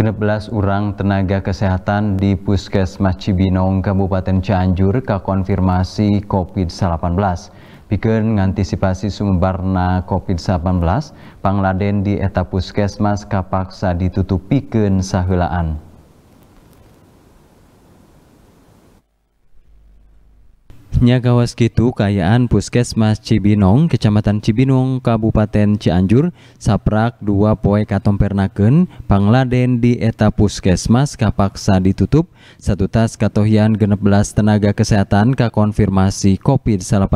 16 orang tenaga kesehatan di Puskesmas Cibinong, Kabupaten Cianjur kekonfirmasi COVID-19. Bikin mengantisipasi sumbarna COVID-19, Pangladen di eta Puskesmas kapaksa ditutup pikeun sahulaan. Nya kawas gitu kayaan Puskesmas Cibinong, Kecamatan Cibinong, Kabupaten Cianjur, saprak dua poe Pernaken, pangladen di eta Puskesmas kapaksa ditutup, satu tas katohian genep belas tenaga kesehatan kakonfirmasi COVID-19.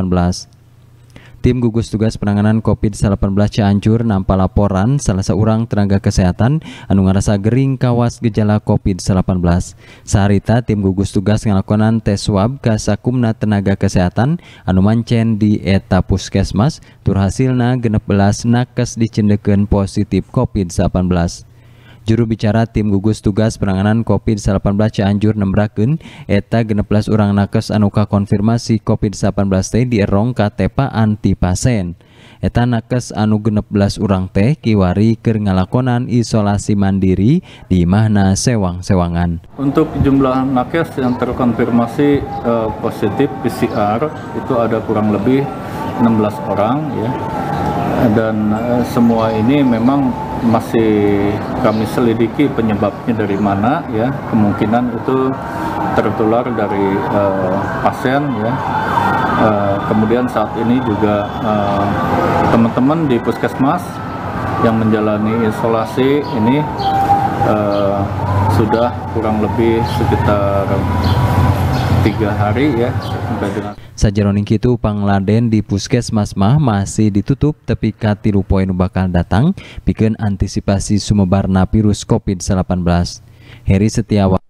Tim gugus tugas penanganan COVID-19 Cianjur nampak laporan salah seorang tenaga kesehatan anu ngarasa gering kawas gejala COVID-19. Sarita, tim gugus tugas ngelakonan tes swab ke sakumna tenaga kesehatan anu mancen di eta puskesmas turhasilna genap belas nakes dicendeken positif COVID-19. Juru bicara tim gugus tugas penanganan COVID-19 Cianjur nembrakeun eta 16 urang nakes anuka konfirmasi COVID-19 teh di ka tepa anti pasen. Eta nakes anu 16 urang teh kiwari keur ngalakonan isolasi mandiri di mahna sewang-sewangan. Untuk jumlah nakes yang terkonfirmasi uh, positif PCR itu ada kurang lebih 16 orang ya. Dan eh, semua ini memang masih kami selidiki penyebabnya dari mana ya kemungkinan itu tertular dari uh, pasien ya uh, kemudian saat ini juga eh, teman-teman uh, di puskesmas yang menjalani isolasi ini uh, sudah kurang lebih sekitar tiga hari ya sampai dengan itu Pangladen di Puskesmas mah masih ditutup tapi katilu poin bakal datang bikin antisipasi sumebarna virus COVID-19. Heri Setiawan